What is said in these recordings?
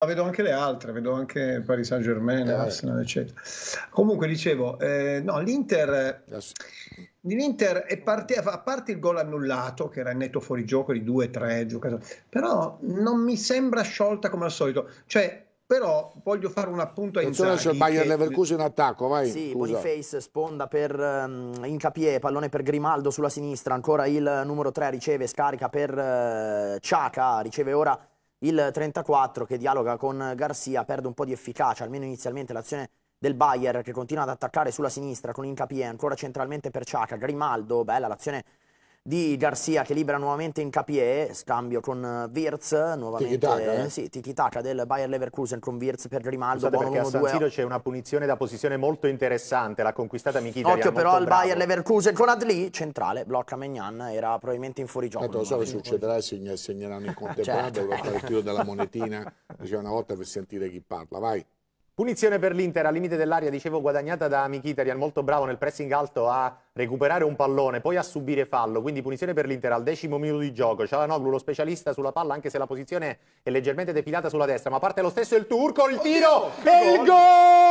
Ma vedo anche le altre, vedo anche Paris Saint Germain, eh. Arsenal, eccetera. Comunque dicevo, eh, no, l'Inter, l'Inter è parte, a parte il gol annullato, che era netto fuori gioco di 2-3 giocatori, però non mi sembra sciolta come al solito. Cioè, però voglio fare un appunto a Inzaghi c'è il Bayern che... Leverkusen in attacco vai sì Boniface sponda per um, Incapié pallone per Grimaldo sulla sinistra ancora il numero 3 riceve scarica per uh, eh, Ciaca riceve ora il 34 che dialoga con Garcia perde un po' di efficacia, almeno inizialmente l'azione del Bayer che continua ad attaccare sulla sinistra con Incapie, ancora centralmente per Ciaca, Grimaldo, bella l'azione di Garcia che libera nuovamente in capie, scambio con eh, Wirz, nuovamente tiki-taka, eh? sì, tiki del Bayer Leverkusen con Wirz per Grimaldo. Scusate, perché a San Siro c'è una punizione da posizione molto interessante, l'ha conquistata Michita. Occhio però al bravo. Bayer Leverkusen con Adli, centrale, blocca Mignan, era probabilmente in fuorigioco. Tanto lo so che succederà, segneranno in contemporanea, certo. dovrà fare il tiro della monetina, diceva una volta per sentire chi parla, vai. Punizione per l'Inter al limite dell'aria, dicevo, guadagnata da Mkhitaryan, molto bravo nel pressing alto a recuperare un pallone, poi a subire fallo, quindi punizione per l'Inter al decimo minuto di gioco. Cialanoglu, lo specialista sulla palla, anche se la posizione è leggermente defilata sulla destra, ma parte lo stesso il turco, il tiro Oddio, e il gol!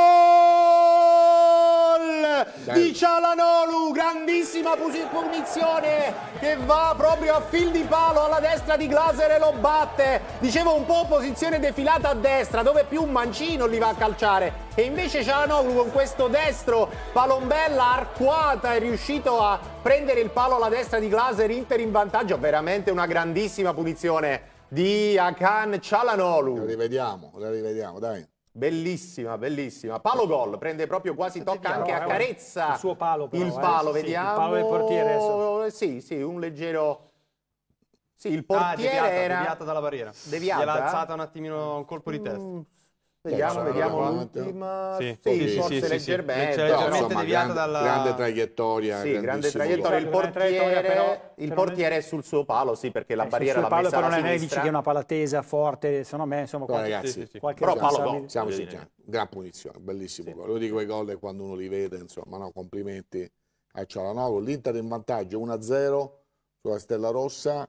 di Cialanolu, grandissima punizione che va proprio a fil di palo alla destra di Glaser e lo batte. Dicevo un po' posizione defilata a destra, dove più Mancino li va a calciare. E invece Cialanolu con questo destro, palombella arcuata, è riuscito a prendere il palo alla destra di Glaser, Inter in vantaggio. Veramente una grandissima punizione di Akan Cialanolu. La rivediamo, la rivediamo, dai. Bellissima, bellissima. Palo gol, prende proprio quasi, tocca anche a carezza. Il suo palo, però, Il eh, palo, eh, sì, vediamo. Il palo del portiere adesso. Sì, sì, un leggero... Sì, il portiere ah, deviata, era... Deviata dalla barriera. Deviata? Gliel'ha alzata un attimino un colpo di testa. Mm, Vediamo, vediamo l'ultima. Sì, sì, sì, forse sì, legger sì. bene. Leggermente no, deviata dalla... Grande traiettoria. Sì, grande traiettoria. Il portiere, però, il portiere è sul suo palo, sì, perché la eh, barriera l'ha messa alla non è dici che è una pala tesa, forte, secondo me, insomma, qualche, ragazzi, sì, sì. qualche Però palo no. Siamo sinceri, gran punizione, bellissimo gol. Lo dico i gol quando uno li vede, insomma, no, complimenti a Cialanoglu. L'Inter in vantaggio 1-0 sulla Stella Rossa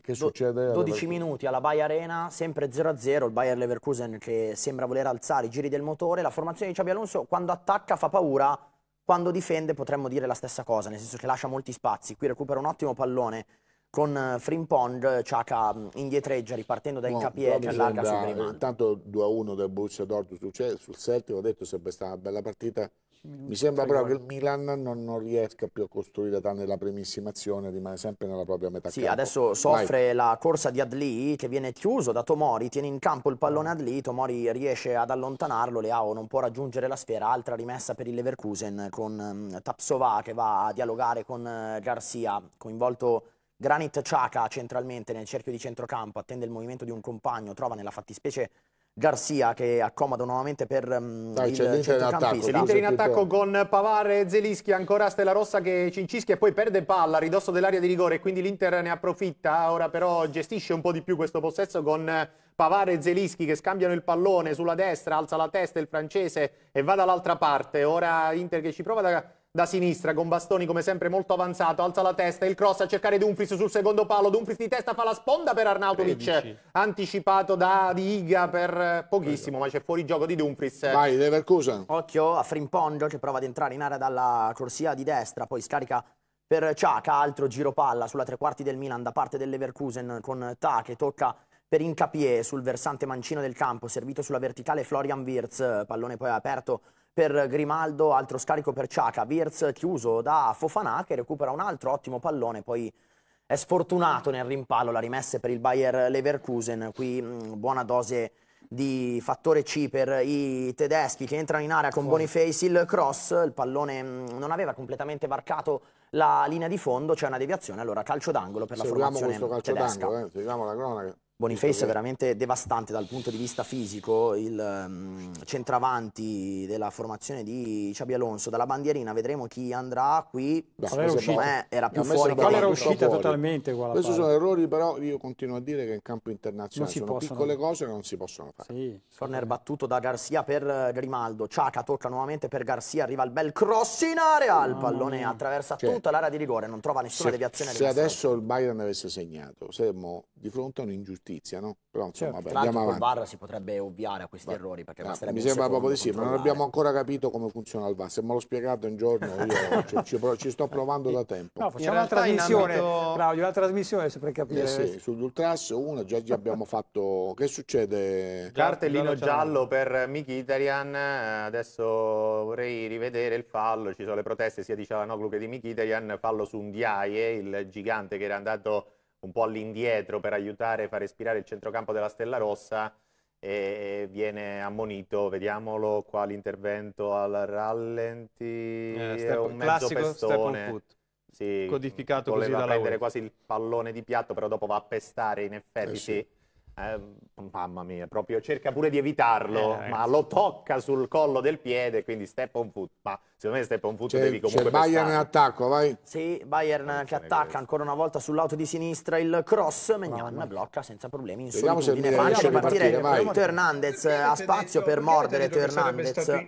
che succede? 12 minuti alla Bay Arena, sempre 0-0, il Bayer Leverkusen che sembra voler alzare i giri del motore, la formazione di Xabi Alonso quando attacca fa paura, quando difende potremmo dire la stessa cosa, nel senso che lascia molti spazi, qui recupera un ottimo pallone con eh, Frimpong, Ciaca mm, indietreggia ripartendo da Incapié no, che allarga sul Grimaldo. Eh, intanto 2-1 del Borussia Dortmund sul, sul settimo, ho detto sarebbe stata una bella partita, minuti. Mi sembra però gol. che il Milan non, non, riesca più a costruire tranne la primissima azione, rimane sempre nella propria metà sì, campo. adesso soffre Vai. la corsa di Adli che viene chiuso da Tomori, tiene in campo il pallone mm. Adli, Tomori riesce ad allontanarlo, Leao non può raggiungere la sfera, altra rimessa per il Leverkusen con mm, Tapsova che va a dialogare con eh, Garcia, coinvolto... Granit Chaka centralmente nel cerchio di centrocampo, attende il movimento di un compagno, trova nella fattispecie Garcia che accomoda nuovamente per um, Dai, il l'Inter in attacco, l'Inter in attacco con Pavare, Zelischi, ancora Stella Rossa che cincischia e poi perde palla a ridosso dell'area di rigore quindi l'Inter ne approfitta, ora però gestisce un po' di più questo possesso con Pavare e Zelischi che scambiano il pallone sulla destra, alza la testa il francese e va dall'altra parte, ora Inter che ci prova da da sinistra con Bastoni come sempre molto avanzato, alza la testa, il cross a cercare Dumfries sul secondo palo, Dumfries di testa fa la sponda per Arnautovic, 13. anticipato da Diga per pochissimo, Bello. ma c'è fuori gioco di Dumfries. Vai, Leverkusen. Occhio a Frimpongio che prova ad entrare in area dalla corsia di destra, poi scarica per Ciaca, altro giro palla sulla tre quarti del Milan da parte dell'Everkusen con Ta che tocca per Incapie sul versante mancino del campo, servito sulla verticale Florian Wirtz pallone poi aperto per Grimaldo, altro scarico per Ciaca, Virz chiuso da Fofanà che recupera un altro ottimo pallone, poi è sfortunato nel rimpallo, la rimessa per il Bayer Leverkusen, qui mm, buona dose di fattore C per i tedeschi che entrano in area con Boniface il cross, il pallone mm, non aveva completamente varcato la linea di fondo, c'è una deviazione, allora calcio d'angolo per la Seguiamo formazione questo calcio d'angolo, eh, seguiamo la cronaca. Boniface è veramente devastante dal punto di vista fisico, il um, centravanti della formazione di Xabi Alonso, dalla bandierina vedremo chi andrà qui, Beh, secondo me era più fuori era uscita fuori. totalmente uguale. Questi sono errori però io continuo a dire che in campo internazionale sono possono. piccole cose che non si possono fare. Sì, Corner battuto da Garzia per Grimaldo, Ciaca tocca nuovamente per Garzia, arriva il bel cross in area, il pallone attraversa cioè, tutta l'area di rigore, non trova nessuna se, deviazione. Se adesso il Bayern avesse segnato, saremmo di fronte a un'ingiustizia surrettizia, no? Però insomma, certo. vabbè, andiamo Barra si potrebbe ovviare a questi Va. errori perché no, ah, mi sembra proprio di sì, ma non eh. abbiamo ancora capito come funziona il VAR. Se me l'ho spiegato un giorno, io cioè, ci, ci, sto provando da tempo. No, facciamo una trasmissione, ambito... Claudio, una trasmissione per capire. Eh sì, sull'Ultras 1 già, già abbiamo fatto che succede? Cartellino giallo per Mkhitaryan, adesso vorrei rivedere il fallo, ci sono le proteste sia di Cialanoglu che di Mkhitaryan, fallo su un Diaye, il gigante che era andato un po' all'indietro per aiutare a far respirare il centrocampo della Stella Rossa e viene ammonito, vediamolo qua l'intervento al rallenti, eh, step, un mezzo pestone. Sì, codificato così da prendere quasi il pallone di piatto, però dopo va a pestare in effetti. Eh sì. Eh, mamma mia, proprio cerca pure di evitarlo, eh, ma eh, lo tocca sul collo del piede, quindi step on foot. Ma secondo me step on foot devi comunque c'è Bayern in attacco, vai. Sì, Bayern non che attacca questo. ancora una volta sull'auto di sinistra il cross, Megnan no, blocca senza problemi in Vediamo solitudine, fa anche ripartire Teo Hernandez, ha spazio per mordere Teo Hernandez.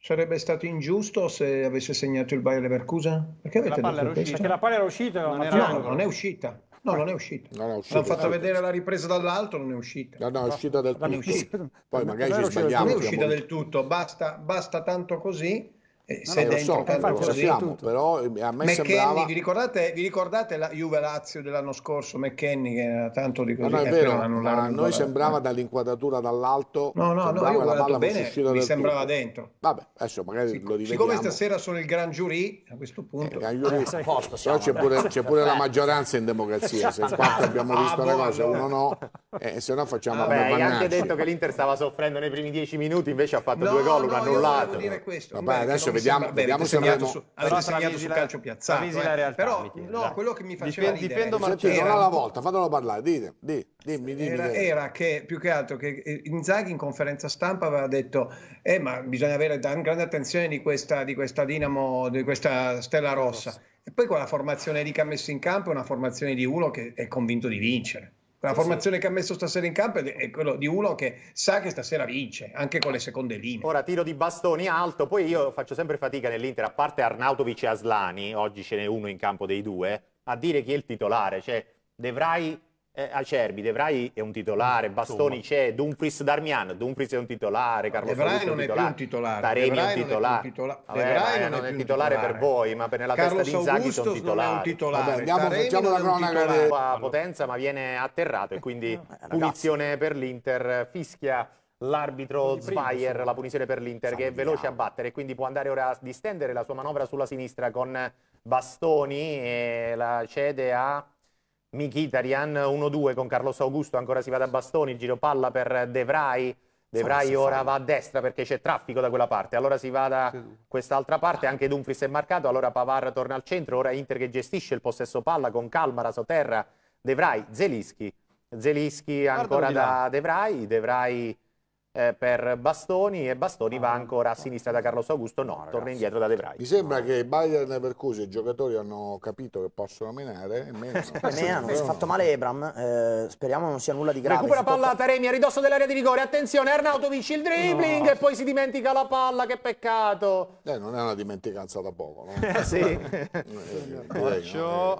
Sarebbe stato ingiusto se avesse segnato il Bayern Leverkusen? Perché avete la palla era uscita, perché la palla era uscita, non, era no, non è uscita. No, non è uscita. No, no, uscita L'hanno fatta vedere la ripresa dall'alto, non è uscita. No, no, è uscita del tutto. Poi magari ci sbagliamo. Non è uscita del tutto, basta, basta tanto così eh, no, no, lo so, lo sappiamo, però eh, a me McKinney, sembrava... vi ricordate, vi ricordate la Juve Lazio dell'anno scorso, McKenny che era tanto di così? No, no è vero, l'hanno, a noi sembrava eh. dall'inquadratura dall'alto, no, no, no, io la palla bene, mi sembrava tutto. dentro. Vabbè, adesso magari Sic- lo rivediamo. Siccome stasera sono il gran giurì, a questo punto... Eh, gran giurì, eh, però c'è pure, c'è pure la maggioranza in democrazia, se quanto abbiamo ah, visto le cose, uno no, e se no facciamo... Vabbè, hai anche detto che l'Inter stava soffrendo nei primi dieci minuti, invece ha fatto due gol, un annullato. No, dire questo. Vabbè, adesso vediamo, vediamo se abbiamo su, allora segnato sul calcio piazzato. Avvisi la eh, realtà. Però no, quello che mi faceva Dipende, l'idea... Dipendo Marcello. Era la volta, fatelo parlare, dite, dimmi, dimmi. Era, era che più che altro che eh, Inzaghi in conferenza stampa aveva detto eh ma bisogna avere grande attenzione di questa, di questa Dinamo, di questa Stella Rossa. E poi quella formazione lì che ha messo in campo è una formazione di uno che è convinto di vincere. La formazione che ha messo stasera in campo è quello di uno che sa che stasera vince, anche con le seconde linee. Ora tiro di bastoni alto, poi io faccio sempre fatica nell'Inter, a parte Arnautovic e Aslani, oggi ce n'è uno in campo dei due, a dire chi è il titolare, cioè dovrai eh, Acerbi, De Vrij è un titolare, mm, Bastoni Insomma. c'è, Dumfries Darmian, Dumfries è un titolare, Carlo De Vrij non è più un titolare, Taremi è un titolare, De Vrij non è, Vabbè, Vabbè, titolare, per voi, ma per nella Carlos testa di Inzaghi sono titolari. Non è un titolare. Vabbè, andiamo, Taremi facciamo la cronaca di Potenza, ma viene atterrato e quindi eh, punizione per l'Inter, fischia l'arbitro Zweier, la punizione per l'Inter che è veloce a battere e quindi può andare ora a distendere la sua manovra sulla sinistra con Bastoni e la cede a Mkhitaryan 1-2 con Carlos Augusto, ancora si va da bastoni, il giro palla per De Vrij. De Vrij ora va a destra perché c'è traffico da quella parte, allora si va da quest'altra parte, anche Dumfries è marcato, allora Pavar torna al centro, ora Inter che gestisce il possesso palla con calma, Rasoterra, De Vrij, Zelischi, Zelischi ancora da De Vrij, De Vrij eh, per Bastoni e Bastoni va ah, ancora a sinistra da Carlos Augusto, no, no torna indietro da De Vrij. Mi sembra no. che Bayern e cui i giocatori hanno capito che possono menare, menano. si è fatto male Ebram, eh, speriamo non sia nulla di grave. Recupera palla a Taremi a ridosso dell'area di rigore, attenzione Arnautovic il dribbling no. e poi si dimentica la palla, che peccato. Eh, non è una dimenticanza da poco, no? Eh, sì. Eh,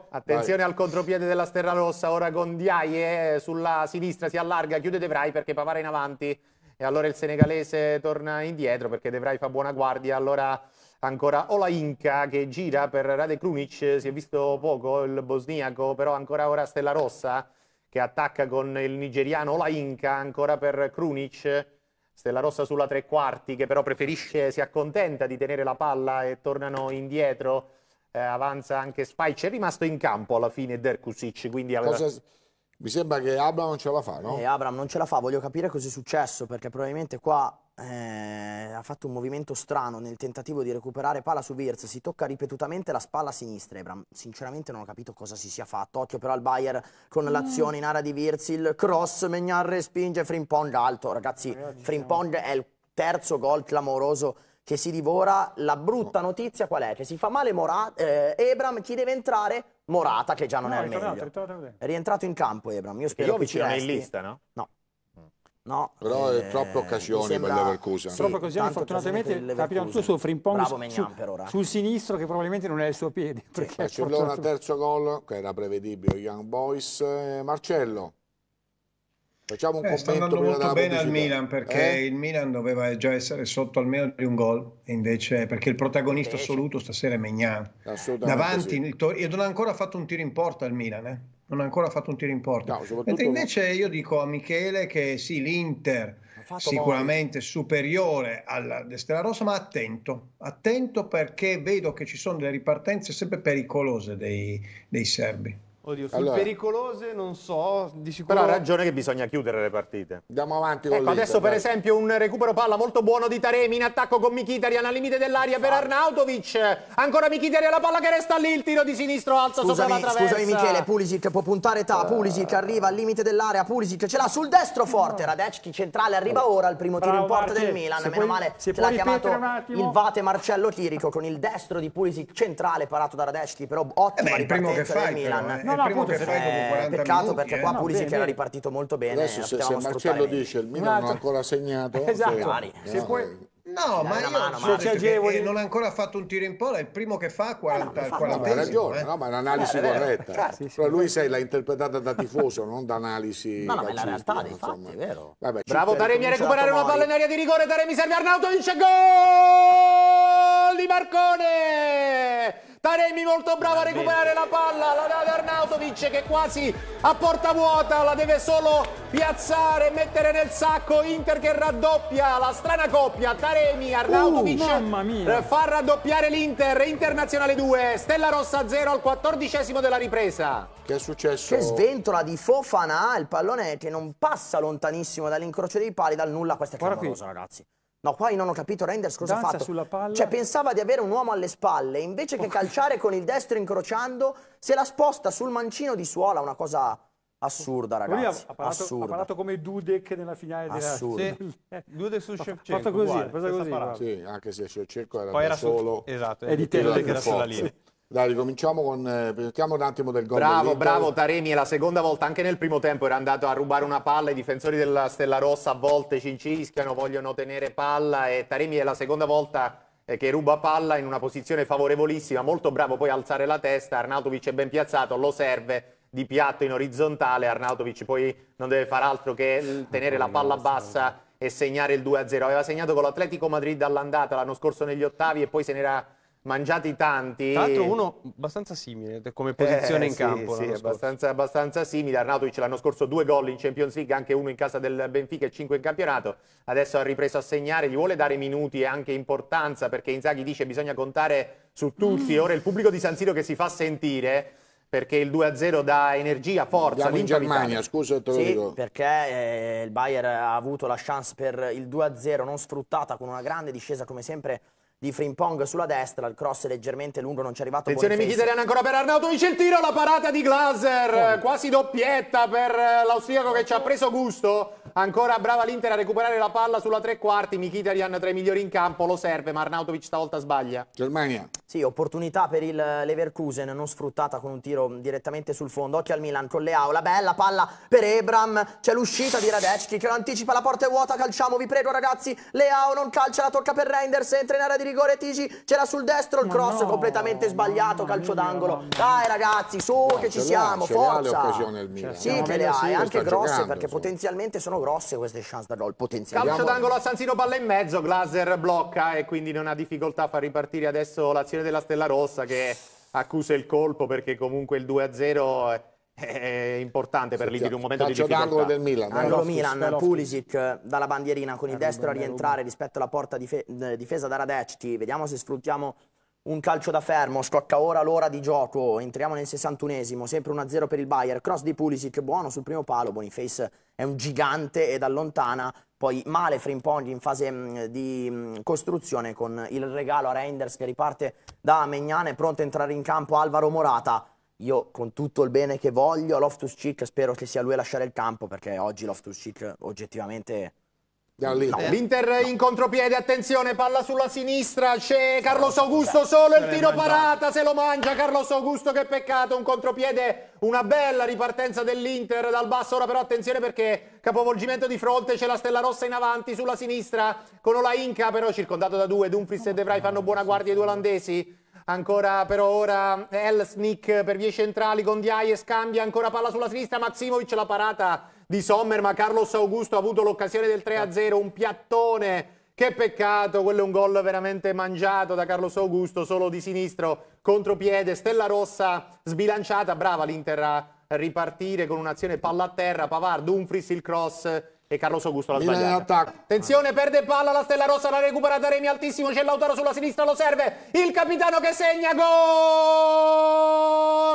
attenzione Vai. al contropiede della Sterra Rossa, ora con Gondiaie sulla sinistra si allarga, chiude De Vrij perché Pavara in avanti e allora il senegalese torna indietro perché De Vrij fa buona guardia, allora ancora Ola Inca che gira per Rade Krunic, si è visto poco il bosniaco, però ancora ora Stella Rossa che attacca con il nigeriano Ola Inca, ancora per Krunic, Stella Rossa sulla tre quarti che però preferisce, si accontenta di tenere la palla e tornano indietro. Eh, avanza anche Spice, è rimasto in campo alla fine Derkusic, quindi aveva... Cosa mi sembra che Abram non ce la fa, no? Eh, Abram non ce la fa, voglio capire cosa è successo, perché probabilmente qua eh, ha fatto un movimento strano nel tentativo di recuperare palla su Wirtz, si tocca ripetutamente la spalla sinistra, Abram. Sinceramente non ho capito cosa si sia fatto, occhio però al Bayer con mm. l'azione in area di Wirtz, il cross, Megnar respinge, Frimpong alto, ragazzi, Frimpong è il terzo gol clamoroso che si divora la brutta notizia qual è? Che si fa male Morata, eh, Ebram, chi deve entrare? Morata che già non no, è al meglio. Ritornato. È rientrato in campo Ebram, io spero Jovic che ci resti. in lista, no? No. Mm. No, però eh, troppe occasioni sembra... per Leverkusen. Sì, troppe occasioni, fortunatamente Capitano tu soffri un po' Bravo su, sul sinistro che probabilmente non è il suo piede. Sì. Barcellona fortunato... terzo gol, che era prevedibile, Young Boys, eh, Marcello. Facciamo un eh, commento. Sta andando molto bene al Milan perché eh? il Milan doveva già essere sotto almeno di un gol, invece perché il protagonista eh, assoluto stasera è Mignan. Davanti, sì. Tor- e non ha ancora fatto un tiro in porta al Milan, eh? non ha ancora fatto un tiro in porta. No, invece no. io dico a Michele che sì, l'Inter sicuramente male. superiore alla Stella Rossa, ma attento, attento perché vedo che ci sono delle ripartenze sempre pericolose dei, dei serbi. Oddio, sul allora, pericolose non so, di sicuro... Però ha ragione che bisogna chiudere le partite. Andiamo avanti ecco, con ecco, Adesso per vai. esempio un recupero palla molto buono di Taremi in attacco con Michitarian al limite dell'aria per Arnautovic. Ancora Michitarian, la palla che resta lì, il tiro di sinistro alza scusami, sopra la traversa. Scusami Michele, Pulisic può puntare Ta, Pulisic arriva al limite dell'area, Pulisic ce l'ha sul destro forte, Radecki centrale arriva ora al primo tiro Bravo, in porta Marche. del Milan, se meno puoi, male ce l'ha chiamato il Vate Marcello Chirico con il destro di Pulisic centrale parato da Radecki, però ottima eh beh, ripartenza del Milan. Però, eh no, primo appunto, che fai dopo 40 peccato minuti, perché eh. qua Pulisic era ripartito molto bene. Adesso eh, se, se Marcello dice il Milan non ha ancora segnato, esatto. Cioè, se puoi... No, ma io mano, cioè, cioè, agevoli... non ha ancora fatto un tiro in pola, è il primo che fa 40 al 40 Hai ragione, eh? no, ma è un'analisi eh, corretta. Certo. sì, sì, lui sai, l'ha interpretata da tifoso, non da analisi. No, no ma è la realtà dei fatti, è vero. Vabbè, Bravo Taremi a recuperare una palla in aria di rigore, Taremi serve Arnauto, vince gol di Marcone! Taremi molto bravo a recuperare la palla, la dà Arnautovic che quasi a porta vuota, la deve solo piazzare, mettere nel sacco, Inter che raddoppia, la strana coppia, Taremi, Arnautovic uh, eh, fa raddoppiare l'Inter, Internazionale 2, Stella Rossa 0 al quattordicesimo della ripresa. Che è successo? Che sventola di Fofana, il pallone che non passa lontanissimo dall'incrocio dei pali, dal nulla, questa è clamorosa ragazzi. No, qua io non ho capito Renders cosa Danza ha fatto. sulla palla. Cioè, pensava di avere un uomo alle spalle, invece che calciare con il destro incrociando, se la sposta sul mancino di suola, una cosa assurda, ragazzi. ha, parlato, assurda. ha parlato come Dudek nella finale assurda. della... Assurda. Sì. Dudek su Shevchenko, Fatto così, uguale, così. Sì, anche se Shevchenko era Poi da era solo. Su... Esatto, è di Telo che era sulla linea. Dai, ricominciamo con... Eh, Parliamo un attimo del gol. Bravo, bravo Taremi, è la seconda volta, anche nel primo tempo era andato a rubare una palla, i difensori della Stella Rossa a volte cincischiano, vogliono tenere palla e Taremi è la seconda volta eh, che ruba palla in una posizione favorevolissima, molto bravo poi a alzare la testa, Arnautovic è ben piazzato, lo serve di piatto in orizzontale, Arnautovic poi non deve far altro che tenere la palla bassa e segnare il 2-0. Aveva segnato con l'Atletico Madrid all'andata l'anno scorso negli ottavi e poi se n'era mangiati tanti. Tra l'altro uno abbastanza simile come posizione eh, in sì, campo. Sì, abbastanza, abbastanza, simile. Arnautovic l'anno scorso due gol in Champions League, anche uno in casa del Benfica e cinque in campionato. Adesso ha ripreso a segnare, gli vuole dare minuti e anche importanza perché Inzaghi dice che bisogna contare su tutti. Mm. Ora il pubblico di San Siro che si fa sentire perché il 2-0 dà energia, forza. Andiamo in Germania, scusa te lo sì, dico. perché eh, il Bayer ha avuto la chance per il 2-0 non sfruttata con una grande discesa come sempre di Frimpong sulla destra, il cross leggermente lungo, non ci è arrivato Attenzione Mkhitaryan ancora per Arnautovic, il tiro, la parata di Glaser, oh. quasi doppietta per eh, l'austriaco che ci ha preso gusto, ancora brava l'Inter a recuperare la palla sulla tre quarti, Mkhitaryan tra i migliori in campo, lo serve, ma Arnautovic stavolta sbaglia. Germania. Sì, opportunità per il eh, Leverkusen, non sfruttata con un tiro direttamente sul fondo, occhio al Milan con Leao, la bella palla per Ebram, c'è l'uscita di Radecki che lo anticipa, la porta è vuota, calciamo, vi prego ragazzi, Leao non calcia, la tocca per Reinders, entra in area di rigore Tigi c'era sul destro il cross no, completamente sbagliato, no, calcio d'angolo. Dai ragazzi, su no, che ci siamo, ce forza. Le il Milan. Cioè, sì, che le hai, anche grosse giocando, perché insomma. potenzialmente sono grosse queste chance da gol, potenzialmente. Calcio d'angolo a Sanzino Siro, palla in mezzo, Glaser blocca e quindi non ha difficoltà a far ripartire adesso l'azione della Stella Rossa che accusa il colpo perché comunque il 2-0 è importante per l'Inter un momento Calcio di difficoltà. del Milan. Eh. Angolo Milan, Pulisic eh, dalla bandierina con il eh, destro a rientrare rispetto alla porta dife difesa da Radecchi. Vediamo se sfruttiamo un calcio da fermo, scocca ora l'ora di gioco, entriamo nel 61esimo, sempre 1-0 per il Bayer, cross di Pulisic, buono sul primo palo, Boniface è un gigante ed allontana poi male Frimpong in fase mm, di mm, costruzione con il regalo a Reinders che riparte da Megnane, pronto a entrare in campo Alvaro Morata, io con tutto il bene che voglio a Loftus Cheek spero che sia lui a lasciare il campo perché oggi Loftus Cheek oggettivamente No, eh. L'Inter in contropiede, attenzione, palla sulla sinistra, c'è Carlos Augusto solo il tiro parata, se lo mangia Carlos Augusto, che peccato, un contropiede, una bella ripartenza dell'Inter dal basso, ora però attenzione perché capovolgimento di fronte, c'è la Stella Rossa in avanti sulla sinistra con Ola Inca però circondato da due, Dumfries e De Vrij fanno buona guardia i due olandesi, Ancora per ora El Snick per vie centrali con Diaye, scambia ancora palla sulla sinistra, Mazzimovic la parata di Sommer, ma Carlos Augusto ha avuto l'occasione del 3-0, un piattone che peccato, quello è un gol veramente mangiato da Carlos Augusto, solo di sinistro, contropiede, Stella Rossa sbilanciata, brava l'Inter a ripartire con un'azione palla a terra, Pavard, Dumfries il cross e Carlos Augusto la sbaglia. Attenzione, perde palla la Stella Rossa, la recuperata Remi altissimo, c'è Lautaro sulla sinistra, lo serve il capitano che segna gol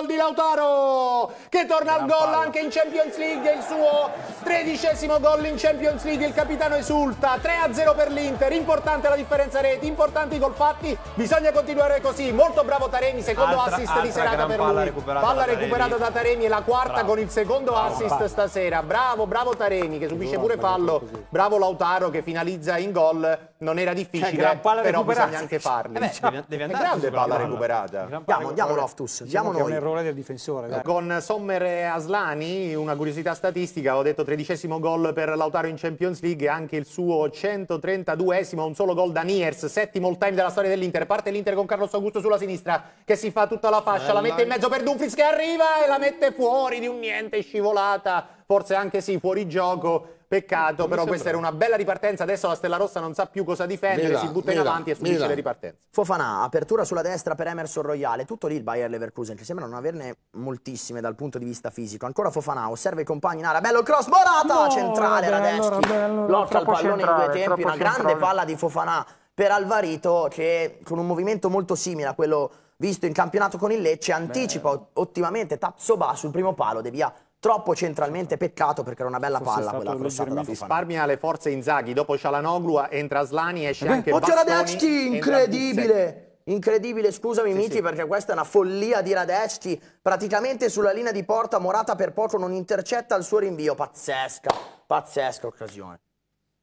di Lautaro che torna Gran al gol anche in Champions League, il suo tredicesimo gol in Champions League, il capitano esulta, 3-0 per l'Inter, importante la differenza reti, importanti i gol fatti, bisogna continuare così, molto bravo Taremi, secondo altra, assist altra di serata per palla lui, recuperata palla da recuperata da Taremi e la quarta bravo. con il secondo bravo, assist bravo. stasera, bravo, bravo Taremi che subisce pure fallo. Bravo Lautaro che finalizza in gol. Non era cioè, difficile, eh, però bisogna anche farli. Eh beh, diciamo, devi, devi andare grande palla, palla recuperata. Andiamo, andiamo Loftus, diciamo noi. un errore del difensore. Dai. Con Sommer e Aslani, una curiosità statistica, ho detto tredicesimo gol per Lautaro in Champions League, anche il suo 132esimo, un solo gol da Niers, settimo all time della storia dell'Inter. Parte l'Inter con Carlos Augusto sulla sinistra, che si fa tutta la fascia, Bella. la mette in mezzo per Dumfries che arriva e la mette fuori di un niente, scivolata, forse anche sì, fuori gioco Peccato, eh, però questa era una bella ripartenza. Adesso la Stella Rossa non sa più cosa difendere, Milan, si butta in avanti e subisce le ripartenze. Fofana, apertura sulla destra per Emerson Royale. Tutto lì il Bayer Leverkusen, che sembra non averne moltissime dal punto di vista fisico. Ancora Fofana, osserva i compagni in aria. Bello il cross, Morata! No, centrale, Radeschi. Lotta al pallone in due tempi, una grande centrale. palla di Fofana per Alvarito che con un movimento molto simile a quello visto in campionato con il Lecce anticipa Beh. ottimamente Ba sul primo palo, devia troppo centralmente, peccato perché era una bella Fosse palla quella crossata da Risparmia le forze Inzaghi, dopo Cialanoglu entra Slani, esce eh anche oh, Bastoni. Oh, Radeschi, incredibile! Incredibile, scusami sì, Miti sì. perché questa è una follia di Radeschi, praticamente sulla linea di porta Morata per poco non intercetta il suo rinvio, pazzesca, pazzesca occasione.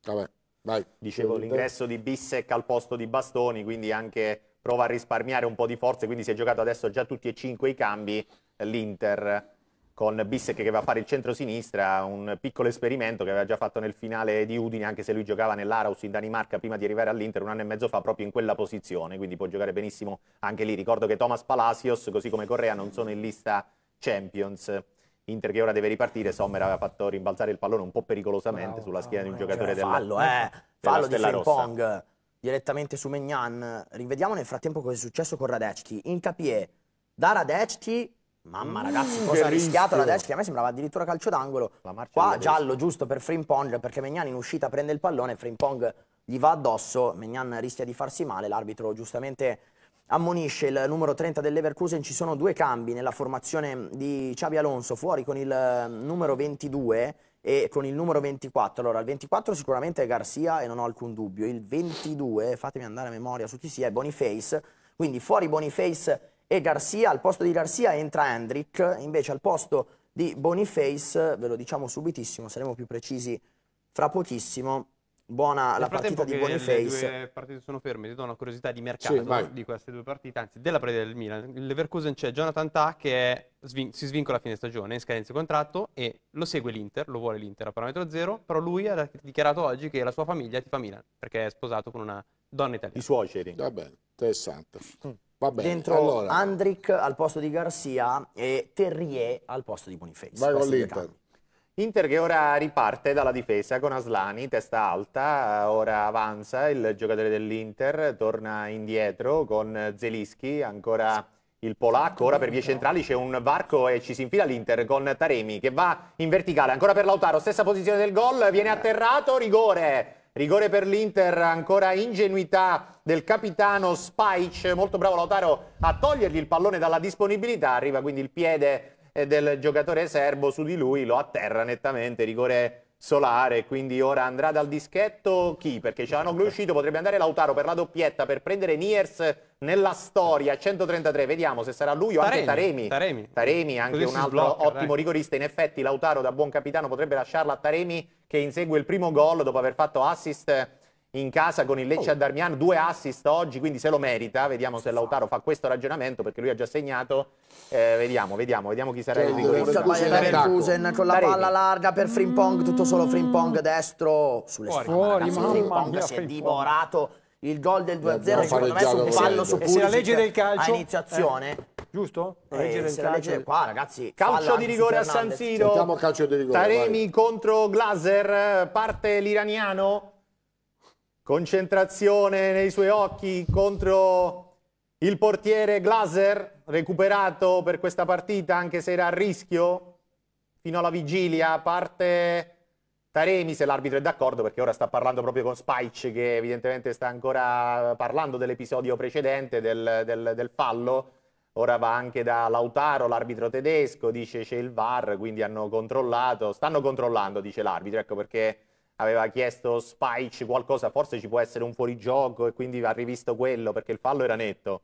Vabbè, vai. Dicevo l'ingresso di Bissec al posto di Bastoni, quindi anche prova a risparmiare un po' di forze, quindi si è giocato adesso già tutti e cinque i cambi, l'Inter con Bissec che va a fare il centro-sinistra, un piccolo esperimento che aveva già fatto nel finale di Udine, anche se lui giocava nell'Araus in Danimarca prima di arrivare all'Inter un anno e mezzo fa, proprio in quella posizione, quindi può giocare benissimo anche lì. Ricordo che Thomas Palacios, così come Correa, non sono in lista Champions. Inter che ora deve ripartire, Sommer aveva fatto rimbalzare il pallone un po' pericolosamente wow, sulla schiena wow, di un giocatore cioè, fallo, della, eh, fallo della Fallo di Pong direttamente su Megnan. Rivediamo nel frattempo cosa è successo con Radecki. In Capie, da Radecki Mamma ragazzi, cosa ha rischiato la destra, a me sembrava addirittura calcio d'angolo. Qua giallo giusto per Frimpong perché Megnan in uscita prende il pallone, Frimpong gli va addosso, Megnan rischia di farsi male, l'arbitro giustamente ammonisce il numero 30 dell'Everkusen, ci sono due cambi nella formazione di Xavi Alonso, fuori con il eh, numero 22 e con il numero 24. Allora, il 24 sicuramente è Garcia e non ho alcun dubbio, il 22, fatemi andare a memoria su chi sia, è Boniface, quindi fuori Boniface e Garcia, al posto di Garcia entra Hendrick, invece al posto di Boniface, ve lo diciamo subitissimo, saremo più precisi fra pochissimo, buona la partita di Boniface. Le due partite sono ferme, ti do una curiosità di mercato sì, di queste due partite, anzi della partita del Milan. Il Leverkusen c'è Jonathan Ta che è, svin si svincola a fine stagione, in scadenza di contratto e lo segue l'Inter, lo vuole l'Inter a parametro zero, però lui ha dichiarato oggi che la sua famiglia ti fa Milan, perché è sposato con una donna italiana. I suoceri. Vabbè, interessante. Mm. Va bene, Dentro allora. Andric al posto di Garcia e Terrier al posto di Boniface. Vai con l'Inter. Inter che ora riparte dalla difesa con Aslani, testa alta, ora avanza il giocatore dell'Inter, torna indietro con Zelischi, ancora il polacco, ora per vie centrali c'è un varco e ci si infila l'Inter con Taremi che va in verticale, ancora per Lautaro, stessa posizione del gol, viene atterrato, rigore Rigore per l'Inter, ancora ingenuità del capitano Spaic, molto bravo Lautaro a togliergli il pallone dalla disponibilità, arriva quindi il piede eh, del giocatore serbo su di lui, lo atterra nettamente, rigore Solare, quindi ora andrà dal dischetto chi? Perché Cianoglu è esatto. uscito, potrebbe andare Lautaro per la doppietta per prendere Niers nella storia 133, vediamo se sarà lui o Taremi, anche Taremi. Taremi, Taremi anche un altro sblocca, ottimo dai. rigorista, in effetti Lautaro da buon capitano potrebbe lasciarla a Taremi che insegue il primo gol dopo aver fatto assist in casa con il Lecce oh. a Darmian, due assist oggi, quindi se lo merita, vediamo se Lautaro fa questo ragionamento perché lui ha già segnato, eh, vediamo, vediamo, vediamo chi sarà il rigorista. Leverkusen con la palla larga per Frimpong, tutto solo Frimpong destro, sulle spalle, Frimpong si è divorato il gol del 2-0, secondo me è un fallo su Pulisic la legge del calcio, a iniziazione. Eh giusto? Eh, calcio... qua, ragazzi. Calcio di rigore a San Siro. Calcio di rigore, Taremi vai. contro Glaser, eh, parte l'iraniano. Concentrazione nei suoi occhi contro il portiere Glaser, recuperato per questa partita anche se era a rischio fino alla vigilia. Parte Taremi, se l'arbitro è d'accordo, perché ora sta parlando proprio con Spice, che evidentemente sta ancora parlando dell'episodio precedente del, del, del fallo. Ora va anche da Lautaro, l'arbitro tedesco, dice c'è il VAR, quindi hanno controllato, stanno controllando, dice l'arbitro, ecco perché aveva chiesto Spike qualcosa, forse ci può essere un fuorigioco e quindi va rivisto quello perché il fallo era netto.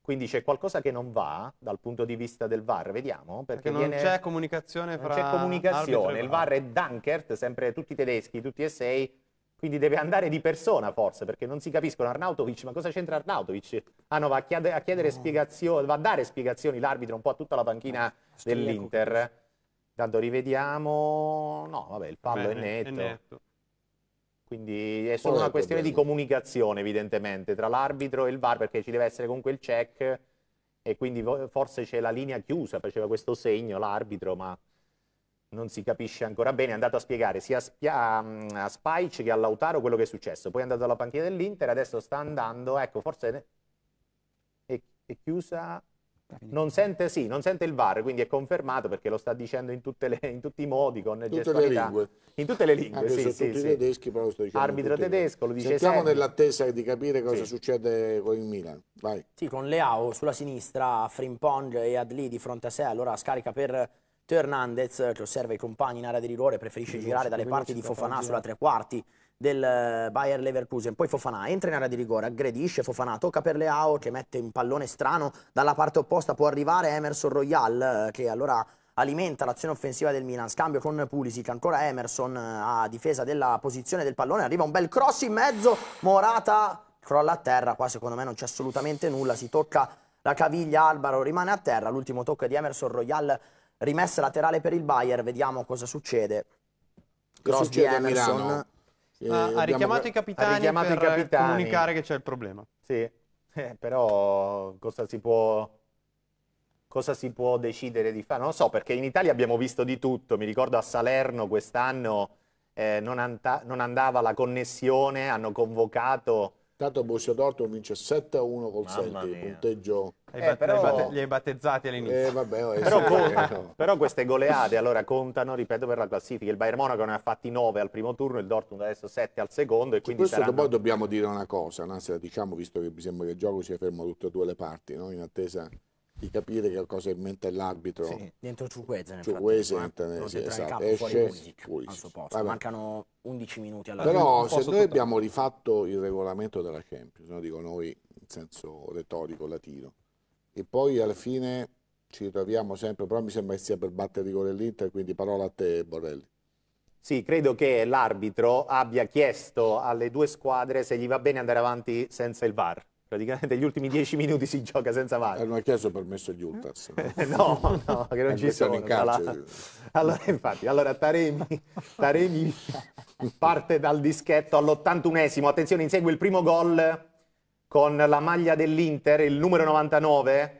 Quindi c'è qualcosa che non va dal punto di vista del VAR, vediamo. Perché, perché non viene... c'è comunicazione fra... Non c'è comunicazione, il VAR è Dunkert, sempre tutti tedeschi, tutti e sei, quindi deve andare di persona forse, perché non si capiscono Arnautovic, ma cosa c'entra Arnautovic? Ah no, va a chiedere, a chiedere no. spiegazioni, va a dare spiegazioni l'arbitro un po' a tutta la panchina dell'Inter. Intanto rivediamo, no vabbè il fallo è, netto. è netto, quindi è solo una è questione di comunicazione evidentemente tra l'arbitro e il VAR perché ci deve essere comunque il check e quindi forse c'è la linea chiusa, faceva questo segno l'arbitro ma non si capisce ancora bene, è andato a spiegare sia a, Spice che a Lautaro quello che è successo, poi è andato alla panchina dell'Inter, adesso sta andando, ecco forse è chiusa non sente, sì, non sente, il VAR, quindi è confermato perché lo sta dicendo in, le, in tutti i modi, con tutte gestualità. Le lingue. In tutte le lingue, Anche sì, sì, tutti sì. tedeschi, però lo sto dicendo. Arbitro tedesco, lo dice Sentiamo sempre. nell'attesa di capire cosa sì. succede con il Milan. Vai. Sì, con Leao sulla sinistra, Frimpong e Adli di fronte a sé, allora scarica per Hernandez che osserva i compagni in area di rigore, preferisce girare dalle parti di Fofanà sulla tre quarti del eh, Bayer Leverkusen. Poi Fofana entra in area di rigore, aggredisce Fofana, tocca per Leao che mette un pallone strano dalla parte opposta, può arrivare Emerson Royal eh, che allora alimenta l'azione offensiva del Milan, scambio con Pulisic, ancora Emerson eh, a difesa della posizione del pallone, arriva un bel cross in mezzo, Morata crolla a terra, qua secondo me non c'è assolutamente nulla, si tocca la caviglia, Albaro rimane a terra, l'ultimo tocco di Emerson Royal, rimessa laterale per il Bayer, vediamo cosa succede. Cross di Emerson. Eh, ha abbiamo... richiamato i capitani richiamato per i capitani. comunicare che c'è il problema. Sì, eh, però cosa si, può... cosa si può decidere di fare? Non lo so, perché in Italia abbiamo visto di tutto. Mi ricordo a Salerno quest'anno eh, non, non andava la connessione, hanno convocato... Intanto Borussia Dortmund vince 7-1 col Celtic, punteggio eh, eh però... Li hai battezzati all'inizio. Eh, vabbè, oh, però, sì, eh, no. però, queste goleade allora contano, ripeto, per la classifica. Il Bayern Monaco ne ha fatti 9 al primo turno, il Dortmund adesso 7 al secondo. E quindi questo saranno... poi dobbiamo dire una cosa, anzi la diciamo, visto che mi sembra che il gioco sia fermo tutte e due le parti, no? in attesa di capire che cosa ha in mente l'arbitro. Sì, dentro Ciuquese. Ciuquese entra sì, esatto. esce Pulisic, Pulisic. Mancano 11 minuti alla Però se noi portare. abbiamo rifatto il regolamento della Champions, no? dico noi in senso retorico latino, e poi alla fine ci ritroviamo sempre, però mi sembra che sia per battere rigore l'Inter, quindi parola a te Borrelli. Sì, credo che l'arbitro abbia chiesto alle due squadre se gli va bene andare avanti senza il VAR. Praticamente gli ultimi dieci minuti si gioca senza VAR. Eh, non ha chiesto permesso agli Ultras. no, no, che non eh, ci sono. in carcere. Allora, infatti, allora Taremi, Taremi parte dal dischetto all'81esimo. Attenzione, insegue il primo gol con la maglia dell'Inter, il numero 99,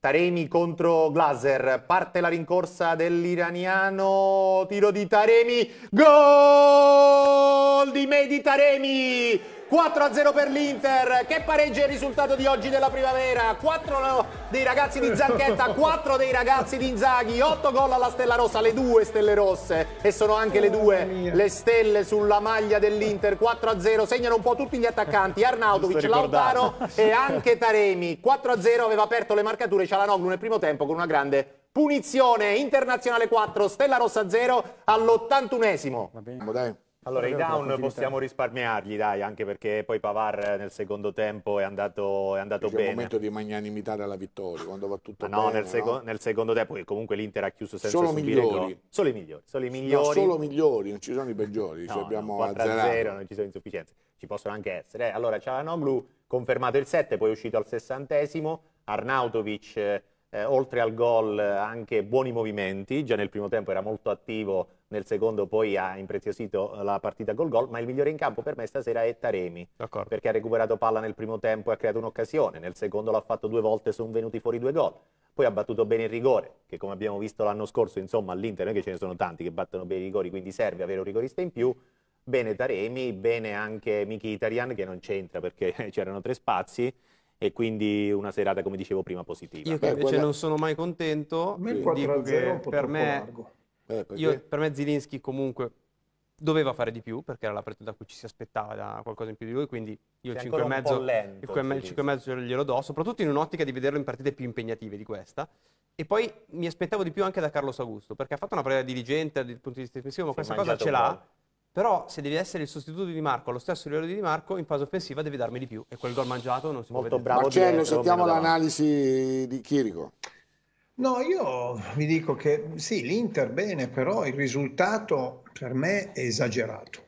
Taremi contro Glaser, parte la rincorsa dell'iraniano, tiro di Taremi, gol di Medi Taremi! 4-0 per l'Inter, che pareggio è il risultato di oggi della primavera, 4 dei ragazzi di Zanchetta, 4 dei ragazzi di Inzaghi, 8 gol alla Stella Rossa, le due Stelle Rosse e sono anche le oh, due le stelle sulla maglia dell'Inter, 4-0, segnano un po' tutti gli attaccanti, Arnautovic, Lautaro e anche Taremi, 4-0 aveva aperto le marcature Cialanoglu nel primo tempo con una grande punizione, Internazionale 4, Stella Rossa 0 all81 Va bene, dai. Allora, i down possiamo risparmiargli, dai, anche perché poi Pavar nel secondo tempo è andato, è andato bene. È un momento di magnanimità della vittoria, quando va tutto no, bene. Nel seco no, nel secondo tempo, che comunque l'Inter ha chiuso senza solo subire migliori. Gol. Solo i migliori. Solo i migliori. No, solo migliori, non ci sono i peggiori. No, abbiamo 4-0, non ci sono insufficienze. Ci possono anche essere. Eh, allora, Cialanoglu confermato il 7, poi è uscito al sessantesimo. Arnautovic, eh, oltre al gol, anche buoni movimenti. Già nel primo tempo era molto attivo nel secondo poi ha impreziosito eh, la partita col gol, ma il migliore in campo per me stasera è Taremi, perché ha recuperato palla nel primo tempo e ha creato un'occasione, nel secondo l'ha fatto due volte, e sono venuti fuori due gol, poi ha battuto bene il rigore, che come abbiamo visto l'anno scorso, insomma all'Inter non che ce ne sono tanti che battono bene i rigori, quindi serve avere un rigorista in più, bene Taremi, bene anche Italian, che non c'entra perché c'erano tre spazi, e quindi una serata, come dicevo prima, positiva. Io che invece quella... non sono mai contento, dico che per me largo. Eh, Io, per me Zilinski comunque doveva fare di più perché era la partita da cui ci si aspettava da qualcosa in più di lui quindi io il 5,5 glielo do soprattutto in un'ottica di vederlo in partite più impegnative di questa e poi mi aspettavo di più anche da Carlos Augusto perché ha fatto una partita diligente dal punto di vista difensivo ma si questa cosa ce l'ha però se devi essere il sostituto di Di Marco allo stesso livello di Di Marco in fase offensiva devi darmi di più e quel gol mangiato non si Molto può vedere Marcello sentiamo l'analisi di Chirico No, io vi dico che sì, l'Inter bene, però il risultato per me è esagerato.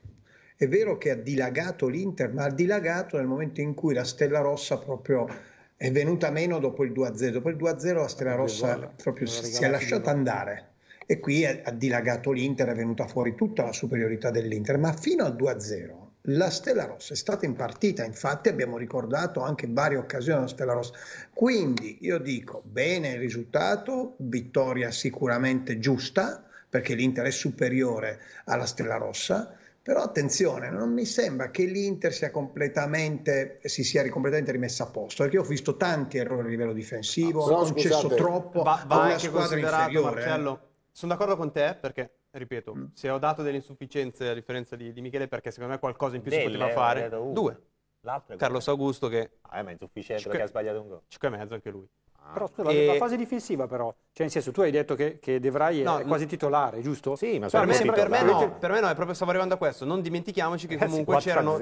È vero che ha dilagato l'Inter, ma ha dilagato nel momento in cui la Stella Rossa proprio è venuta meno dopo il 2-0. Dopo il 2-0 la Stella Rossa proprio si è lasciata andare e qui ha dilagato l'Inter, è venuta fuori tutta la superiorità dell'Inter, ma fino al 2-0 la Stella Rossa è stata in partita, infatti abbiamo ricordato anche varie occasioni la Stella Rossa. Quindi io dico bene il risultato, vittoria sicuramente giusta, perché l'Inter è superiore alla Stella Rossa. Però attenzione, non mi sembra che l'Inter sia completamente, si sia completamente rimessa a posto, perché io ho visto tanti errori a livello difensivo, ah, ho concesso troppo va, va a una squadra inferiore. Eh. Marcello, sono d'accordo con te eh, perché ripeto, mm. se ho dato delle insufficienze a differenza di, di Michele, perché secondo me qualcosa in più delle, si poteva fare. Eh, due. L'altro Carlos Augusto che... Ah, ma è insufficiente perché ha sbagliato un gol. 5 e mezzo anche lui. Però ah. scusa, e... la fase difensiva però, cioè nel senso tu hai detto che, che Devrai no, è quasi titolare, giusto? Sì, ma per me, per, me no, per me no, è proprio stavo arrivando a questo, non dimentichiamoci che eh comunque c'erano,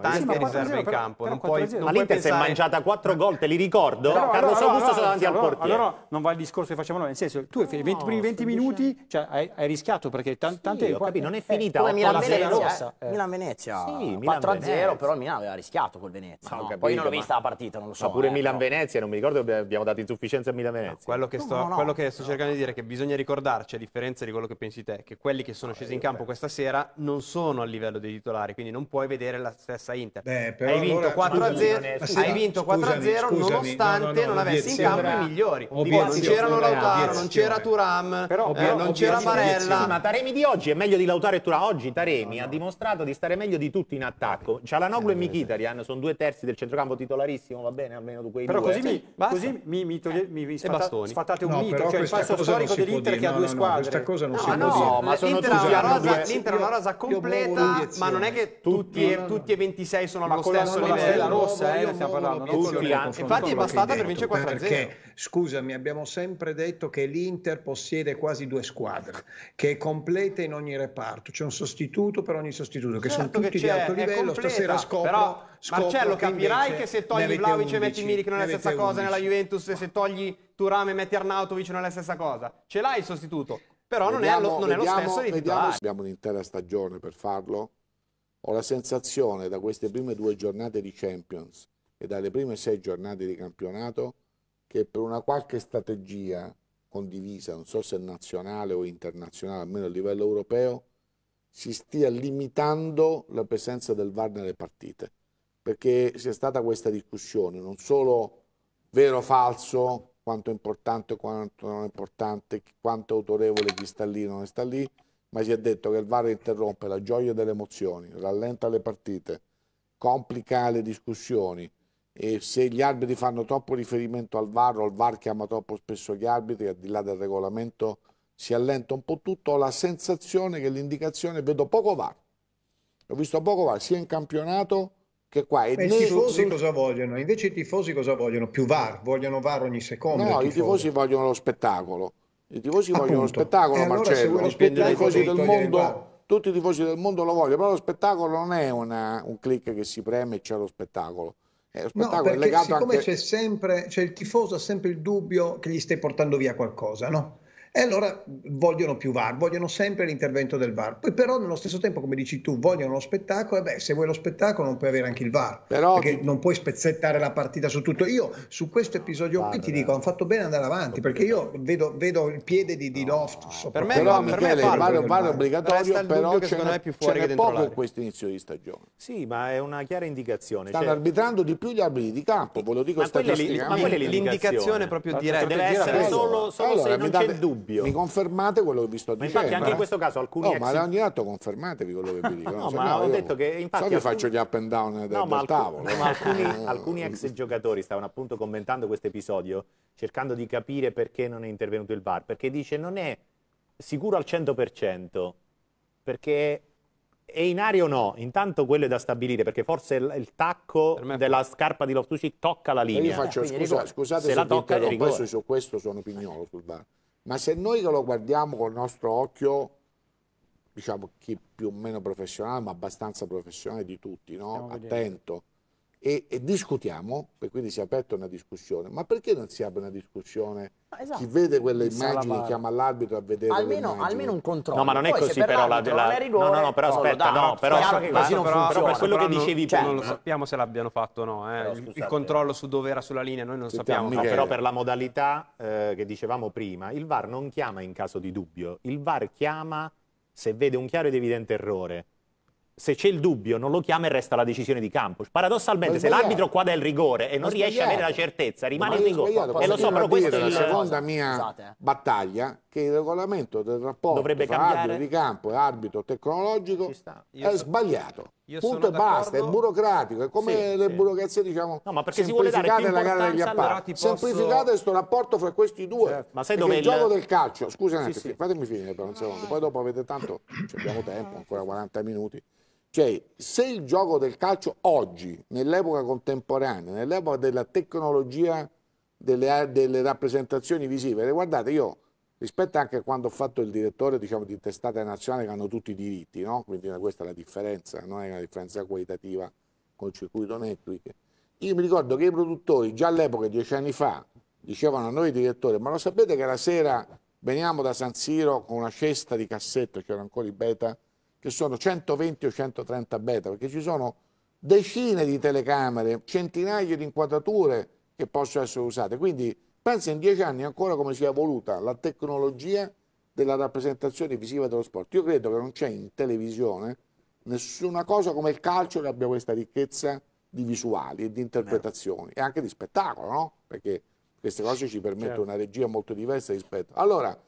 tante sì, riserve in campo, però, non puoi, non ma l'Inter si è mangiata quattro gol, te li ricordo? Però, Carlos allora, Augusto allora, davanti allora, al portiere. Allora non va il discorso che facciamo noi, nel senso tu i primi 20 ah, minuti cioè, hai, hai, rischiato perché tan, sì, tante capito, non è eh, finita, eh, Milan-Venezia, Milan-Venezia, 4-0 però il Milan aveva rischiato col Venezia, poi non l'ho vista la partita, non lo so. Ma pure eh, Milan-Venezia, non mi ricordo abbiamo dato insufficienza a Milan Venezia. No, quello che, sto, no, no, quello che sto cercando di dire è che bisogna ricordarci, a differenza di quello che pensi te, che quelli che sono scesi eh, in campo questa sera non sono a livello dei titolari, quindi non puoi vedere la stessa Inter. Beh, hai vinto 4-0, hai vinto 4-0 nonostante non avessi in campo i migliori. non c'erano Lautaro, non c'era Turam, eh, non c'era Barella. Ma Taremi di oggi è meglio di Lautaro e Turam. Oggi Taremi ha dimostrato di stare meglio di tutti in attacco. Cialanoglu e eh, Michitarian sono due terzi del centrocampo titolarissimo, va bene almeno tu quei però due. Però così mi mito, eh. mi sfata, sfatate un no, mito, cioè il falso storico dell'Inter che no, ha due no, squadre. questa cosa non no, si no, può no, ma sono L'Inter ha una rosa completa, ma non è che tutti e 26 sono allo stesso livello. La rossa, eh, stiamo parlando. Infatti è bastata per vincere 4-0 scusami, abbiamo sempre detto che l'Inter possiede quasi due squadre, che è completa in ogni reparto, c'è un sostituto per ogni sostituto, che certo sono tutti che di alto livello, stasera scopro... Però... Marcello, che capirai che se togli Vlaovic e metti Milik non è la stessa 11. cosa nella Juventus, se togli Turame e metti Arnautovic non è la stessa cosa. Ce l'hai il sostituto, però vediamo, non, è, lo, non vediamo, è lo stesso di vediamo, Abbiamo un'intera stagione per farlo. Ho la sensazione da queste prime due giornate di Champions e dalle prime sei giornate di campionato che per una qualche strategia condivisa, non so se nazionale o internazionale, almeno a livello europeo, si stia limitando la presenza del VAR nelle partite. Perché c'è stata questa discussione, non solo vero o falso, quanto è importante, quanto non è importante, quanto è autorevole chi sta lì, non sta lì, ma si è detto che il VAR interrompe la gioia delle emozioni, rallenta le partite, complica le discussioni, e se gli arbitri fanno troppo riferimento al VAR o il VAR chiama troppo spesso gli arbitri, al di là del regolamento si allenta un po' tutto, ho la sensazione che l'indicazione vedo poco VAR. Ho visto poco VAR sia in campionato che qua. E i tifosi cosa vogliono? Invece i tifosi cosa vogliono? Più VAR, vogliono VAR ogni secondo. No, i tifosi, vogliono lo spettacolo. I tifosi Appunto. vogliono lo spettacolo, eh, allora Marcello. Tutti i tifosi del mondo tutti i tifosi del mondo lo vogliono, però lo spettacolo non è una, un click che si preme e c'è lo spettacolo no, perché siccome anche... c'è sempre, cioè il tifoso ha sempre il dubbio che gli stai portando via qualcosa, no? E allora vogliono più VAR, vogliono sempre l'intervento del VAR. Poi però nello stesso tempo, come dici tu, vogliono lo spettacolo, e beh, se vuoi lo spettacolo non puoi avere anche il VAR, però perché ti... non puoi spezzettare la partita su tutto. Io su questo episodio qui ti dico, hanno fatto bene andare avanti, perché io vedo, vedo il piede di, di Loftus. No, per me, però, è VAR, VAR, VAR è obbligatorio, però c'è secondo me più fuori che dentro poco questo inizio di stagione. Sì, ma è una chiara indicazione. Stanno cioè... arbitrando di più gli arbitri di campo, ve lo dico ma statisticamente. L'indicazione proprio diretta deve essere solo se non c'è il dubbio dubbio. Mi confermate quello che vi sto ma dicendo. Infatti, anche in eh? questo caso alcuni. No, oh, ex... ma ogni tanto confermatevi quello che vi dico. no, no, ma ho detto che infatti. So che alcuni... faccio gli up and down del, no, del tavolo. ma alcuni, eh. alcuni ex giocatori stavano appunto commentando questo episodio, cercando di capire perché non è intervenuto il VAR. Perché dice non è sicuro al 100%, perché è in aria o no? Intanto quello è da stabilire perché forse il, il tacco della scarpa di Loftucci tocca la linea. Io faccio, eh, scusa, scusate se, se la tocca, interrompo, su questo sono pignolo sul bar ma se noi lo guardiamo col nostro occhio, diciamo chi più o meno professionale, ma abbastanza professionale di tutti, no? attento, e, e, discutiamo, e quindi si è aperta una discussione, ma perché non si apre una discussione? Esatto. Chi vede quelle immagini chiama l'arbitro a vedere almeno, almeno un controllo. No, ma non è Poi così però la, la... Rigore, no, no, però aspetta, no, però, oh, per quello che dicevi cioè, prima, non lo eh. sappiamo se l'abbiano fatto o no, eh. il, il controllo su dove era sulla linea noi non Senta, sappiamo, no, però per la modalità eh, che dicevamo prima, il VAR non chiama in caso di dubbio, il VAR chiama se vede un chiaro ed evidente errore se c'è il dubbio non lo chiama e resta la decisione di campo. Paradossalmente, se l'arbitro qua dà il rigore e non riesce ad avere la certezza, rimane il rigore. E lo so, però questa è la seconda mia Scusate. battaglia che il regolamento del rapporto Dovrebbe tra cambiare. arbitro di campo e arbitro tecnologico è so, sbagliato. Punto e basta, è burocratico, è come sì, le sì. burocrazie diciamo no, ma perché semplificate la gara degli appalti, posso... semplificate questo rapporto fra questi due, certo. ma sai dove il gioco del calcio, scusate, sì, fatemi finire per un secondo, poi dopo avete tanto, abbiamo tempo, ancora 40 minuti, cioè, se il gioco del calcio oggi, nell'epoca contemporanea, nell'epoca della tecnologia delle, delle, rappresentazioni visive, guardate, io rispetto anche a quando ho fatto il direttore diciamo, di testata nazionale che hanno tutti i diritti, no? quindi questa è la differenza, non è una differenza qualitativa col circuito network. Io mi ricordo che i produttori già all'epoca, dieci anni fa, dicevano a noi direttore, ma lo sapete che la sera veniamo da San Siro con una cesta di cassetto, c'erano ancora i beta, che sono 120 o 130 beta, perché ci sono decine di telecamere, centinaia di inquadrature che possono essere usate. Quindi pensa in dieci anni ancora come sia evoluta la tecnologia della rappresentazione visiva dello sport. Io credo che non c'è in televisione nessuna cosa come il calcio che abbia questa ricchezza di visuali e di interpretazioni e anche di spettacolo, no? Perché queste cose ci permettono certo. una regia molto diversa rispetto. Allora,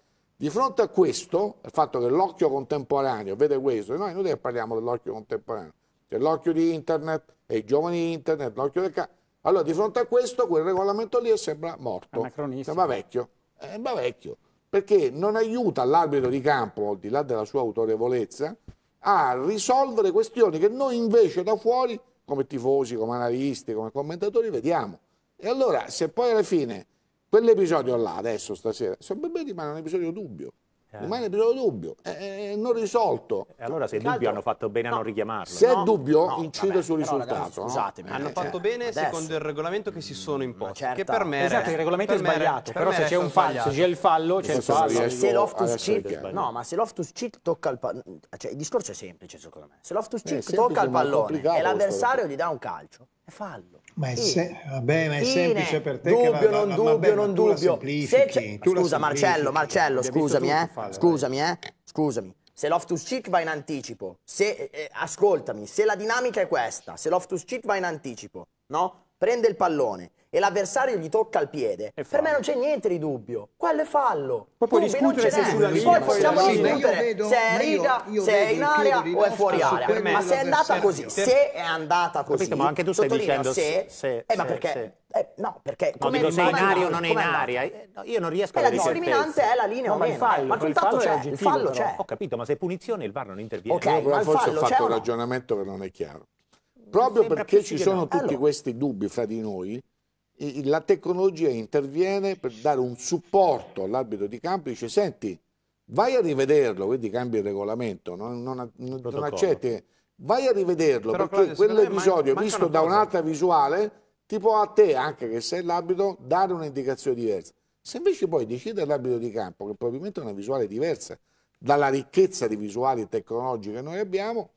di fronte a questo, al fatto che l'occhio contemporaneo vede questo, noi non è che parliamo dell'occhio contemporaneo, c'è cioè l'occhio di internet e i giovani internet, l'occhio del ca- Allora, di fronte a questo, quel regolamento lì sembra morto, sembra vecchio, eh, sembra vecchio, perché non aiuta l'arbitro di campo, al di là della sua autorevolezza, a risolvere questioni che noi invece da fuori, come tifosi, come analisti, come commentatori, vediamo. E allora, se poi alla fine Quell'episodio là, adesso, stasera, per me rimane un episodio dubbio. Eh. Rimane un episodio dubbio, è, è non risolto. E eh, allora se è dubbio hanno fatto bene no. a non richiamarlo. Se no, è dubbio no, incide vabbè, sul risultato. Ragazzi, scusatemi. Hanno eh, fatto cioè, bene adesso. secondo il regolamento che si sono imposti. Certa. Che per me Esatto, il regolamento è sbagliato, per però se c'è un fallo, se c'è il fallo, c'è il fallo. Se Loftus Cheek, no, ma se Loftus cheat tocca il pallone, cioè il discorso è semplice secondo me. Se Loftus cheat tocca il pallone e l'avversario gli dà un calcio, è fallo. Ma è, se- vabbè, ma è semplice per te. Dubbio, va- non dubbio, vabbè, non dubbio. Se scusa Marcello, Marcello, scusami, eh. Fallo, eh. scusami, eh. Scusami. Se Loftus Cheek va in anticipo, se, eh, eh, ascoltami, se la dinamica è questa, se Loftus Cheek va in anticipo, no? Prende il pallone, e l'avversario gli tocca il piede, per me non c'è niente di dubbio. Quello è fallo. Poi puoi discutere se sulla linea. Poi possiamo discutere se è riga, se è in area o è fuori area. Ma se è andata così, se è andata così. ma anche tu stai dicendo se... Eh, ma perché... Eh, no, perché no, dico, se è in aria o non è in aria, eh, io non riesco eh, a la discriminante è la linea no, o ma meno. Fallo, ma il fallo c'è, il fallo c'è. Ho capito, ma se è punizione il VAR non interviene. Okay, no, forse ho fatto un ragionamento che non è chiaro. Proprio perché ci sono tutti questi dubbi fra di noi, la tecnologia interviene per dare un supporto all'arbitro di campo, dice senti, vai a rivederlo, quindi cambia il regolamento, non, non, non accetti, vai a rivederlo Però, perché quell'episodio visto da un'altra visuale ti può a te, anche che sei l'arbitro, dare un'indicazione diversa. Se invece poi decide l'arbitro di campo, che probabilmente è una visuale diversa dalla ricchezza di visuali tecnologiche che noi abbiamo,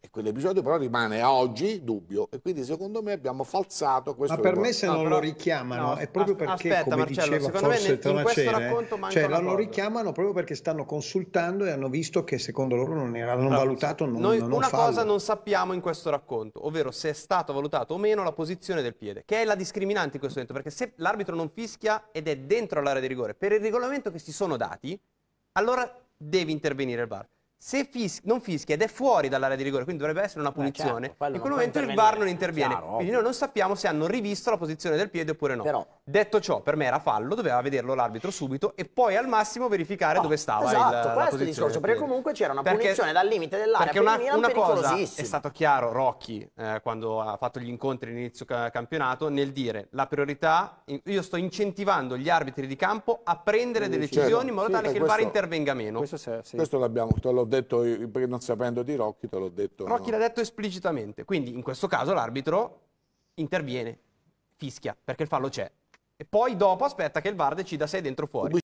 e quell'episodio però rimane oggi dubbio e quindi secondo me abbiamo falsato questo. Ma per me se non no, lo richiamano no, è proprio perché, aspetta, come Marcello, diceva forse Tonacene, cioè non lo richiamano proprio perché stanno consultando e hanno visto che secondo loro non era non no, valutato. Non, noi non una fallo. cosa non sappiamo in questo racconto, ovvero se è stato valutato o meno la posizione del piede, che è la discriminante in questo momento, perché se l'arbitro non fischia ed è dentro l'area di rigore, per il regolamento che si sono dati, allora devi intervenire il VAR se fis- non fischia ed è fuori dall'area di rigore, quindi dovrebbe essere una eh, punizione, certo, in quel momento il VAR non interviene. Chiaro, quindi noi non sappiamo se hanno rivisto la posizione del piede oppure no. Però, Detto ciò, per me era fallo, doveva vederlo l'arbitro subito e poi al massimo verificare oh, dove stava esatto, il, questo è il discorso, perché comunque c'era una perché, punizione dal limite dell'area perché una, per una cosa è stato chiaro Rocchi eh, quando ha fatto gli incontri all'inizio campionato nel dire la priorità, io sto incentivando gli arbitri di campo a prendere delle decisioni in modo tale sì, eh, che il VAR intervenga meno. Questo, sì. questo l'abbiamo, te l'ho detto, perché non sapendo di Rocchi, te l'ho detto. Rocchi no. l'ha detto esplicitamente, quindi in questo caso l'arbitro interviene, fischia, perché il fallo c'è. E poi dopo aspetta che il VAR decida se è dentro o fuori.